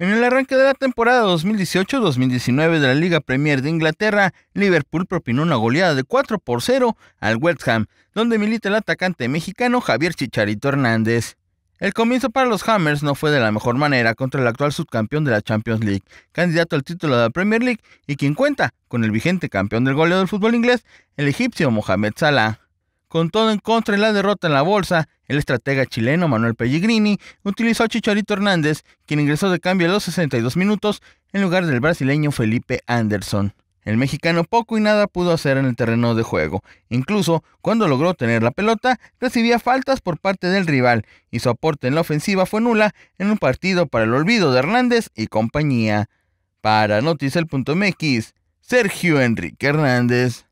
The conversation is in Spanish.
En el arranque de la temporada 2018-2019 de la Liga Premier de Inglaterra, Liverpool propinó una goleada de 4 por 0 al West Ham, donde milita el atacante mexicano Javier Chicharito Hernández. El comienzo para los Hammers no fue de la mejor manera contra el actual subcampeón de la Champions League, candidato al título de la Premier League y quien cuenta con el vigente campeón del goleo del fútbol inglés, el egipcio Mohamed Salah. Con todo en contra y la derrota en la bolsa, el estratega chileno Manuel Pellegrini utilizó a Chicharito Hernández, quien ingresó de cambio a los 62 minutos en lugar del brasileño Felipe Anderson. El mexicano poco y nada pudo hacer en el terreno de juego. Incluso cuando logró tener la pelota, recibía faltas por parte del rival y su aporte en la ofensiva fue nula en un partido para el olvido de Hernández y compañía. Para Noticel.mx, Sergio Enrique Hernández.